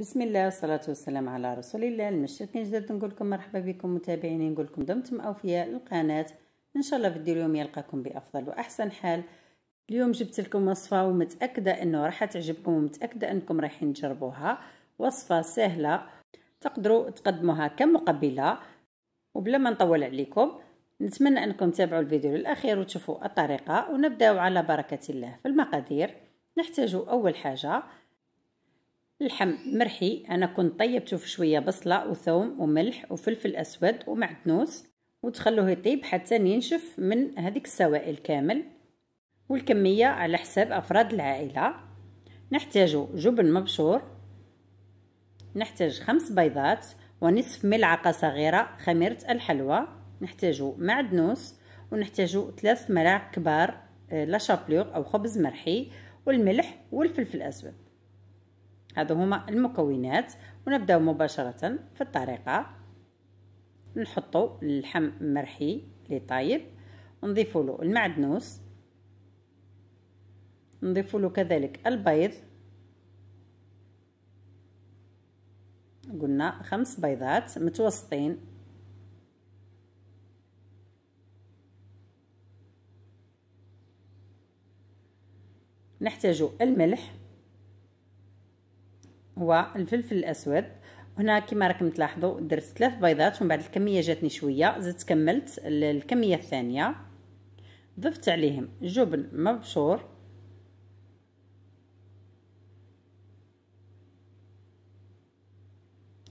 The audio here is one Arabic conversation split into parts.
بسم الله والصلاة والسلام على رسول الله المشتركين جدد نقول لكم مرحبا بكم متابعيني نقول لكم دمتم أوفياء القناة إن شاء الله فيديو اليوم يلقاكم بأفضل وأحسن حال اليوم جبت لكم وصفة ومتأكدة أنه راح تعجبكم ومتأكدة أنكم رايحين تجربوها وصفة سهلة تقدروا تقدموها كمقبلة وبلا ما نطول عليكم نتمنى أنكم تابعوا الفيديو للأخير وتشوفوا الطريقة ونبدأ على بركة الله في المقادير نحتاج أول حاجة اللحم مرحي انا كنت طيبته في شويه بصله وثوم وملح وفلفل اسود ومعدنوس وتخلوه يطيب حتى ينشف من هذيك السوائل كامل والكميه على حساب افراد العائله نحتاج جبن مبشور نحتاج خمس بيضات ونصف ملعقه صغيره خميره الحلوى نحتاج معدنوس ونحتاج ثلاث ملاعق كبار آه، لاشابلوغ او خبز مرحي والملح والفلفل الاسود هذو هما المكونات ونبداو مباشره في الطريقه نحطو اللحم مرحي اللي طايب نضيف له المعدنوس نضيف له كذلك البيض قلنا خمس بيضات متوسطين نحتاج الملح هو الفلفل الاسود هنا كما راكم تلاحظوا درت ثلاث بيضات ومن بعد الكميه جاتني شويه زدت كملت الكميه الثانيه ضفت عليهم جبن مبشور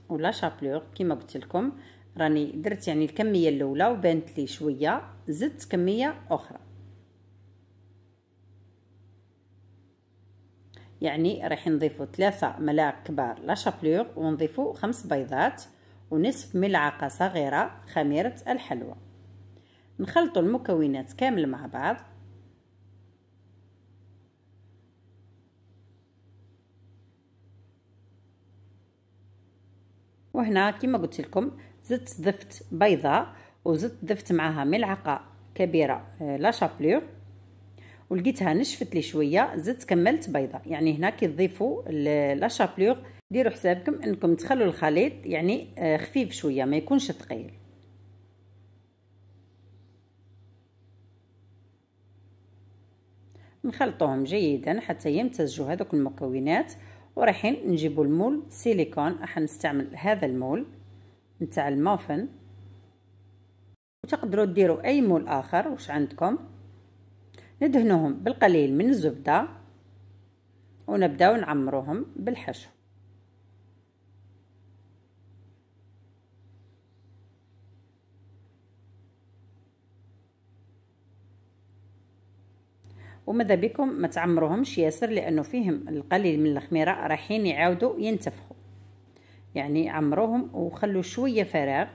ولا شابلور كما قلت لكم راني درت يعني الكميه الاولى وبانت لي شويه زدت كميه اخرى يعني راح نضيفو ثلاثة ملاعق كبار لاشابلوغ ونضيفوا خمس بيضات ونصف ملعقة صغيرة خميرة الحلوى نخلطو المكونات كامل مع بعض وهنا كما قلت لكم زدت ضفت بيضه وزدت ضفت معها ملعقه كبيره آه، لا شابلور ولقيتها نشفت لي شويه زدت كملت بيضه يعني هنا تضيفوا لا شابلوغ ديروا حسابكم انكم تخلوا الخليط يعني آه، خفيف شويه ما يكونش ثقيل نخلطوهم جيدا حتى يمتزجوا هذوك المكونات ورايحين نجيبوا المول سيليكون راح نستعمل هذا المول نتاع الموفن وتقدروا ديروا اي مول اخر واش عندكم ندهنهم بالقليل من الزبدة ونبداو نعمروهم بالحشو وماذا بكم ما تعمروهمش ياسر لانه فيهم القليل من الخميره رايحين يعودوا ينتفخوا يعني عمروهم وخلوا شويه فراغ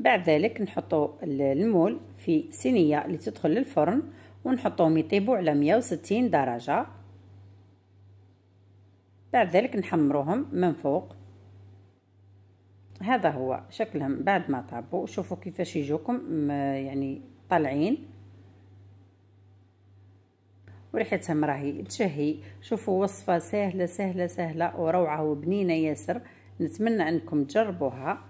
بعد ذلك نحطو المول في صينيه اللي تدخل للفرن ونحطوهم يطيبوا على 160 درجه بعد ذلك نحمروهم من فوق هذا هو شكلهم بعد ما طابوا شوفوا كيفاش يجوكم يعني طالعين وريحتهم راهي تشهي شوفوا وصفه سهله سهله سهله وروعه وبنينه ياسر نتمنى انكم تجربوها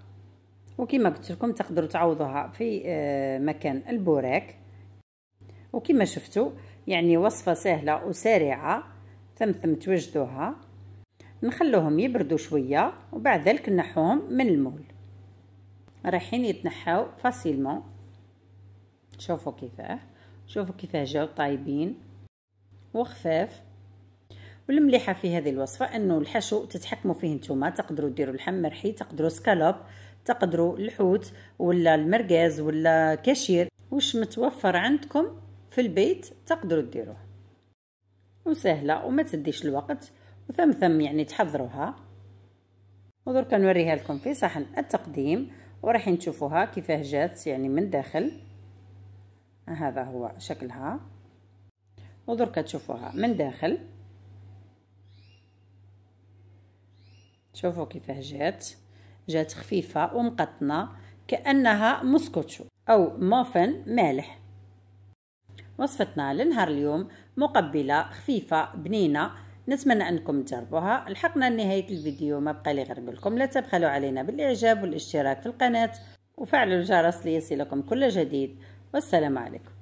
وكما قلت لكم تقدروا تعوضوها في آه، مكان البوراك وكما شفتوا يعني وصفه سهله وسريعه ثم ثم توجدوها نخلوهم يبردوا شويه وبعد ذلك نحوهم من المول رايحين يتنحاو فاسيلمون شوفوا كيفاه شوفوا كيفاه جاو طايبين وخفاف والمليحه في هذه الوصفه انه الحشو تتحكموا فيه نتوما تقدروا ديروا لحم مرحي تقدروا سكالوب تقدروا الحوت ولا المرقاز ولا كاشير واش متوفر عندكم في البيت تقدروا ديروه وسهله وما تديش الوقت وثم ثم يعني تحضروها ودركا نوريها لكم في صحن التقديم ورايحين تشوفوها كيفاه جات يعني من داخل هذا هو شكلها ودركا تشوفوها من داخل شوفوا كيفاه جات جات خفيفة ومقطنة كأنها مسكوتشو أو موفن مالح وصفتنا لنهار اليوم مقبلة خفيفة بنينة نتمنى أنكم تجربوها لحقنا لنهاية الفيديو ما بقى لي غير لكم لا تبخلوا علينا بالإعجاب والاشتراك في القناة وفعلوا الجرس ليصلكم كل جديد والسلام عليكم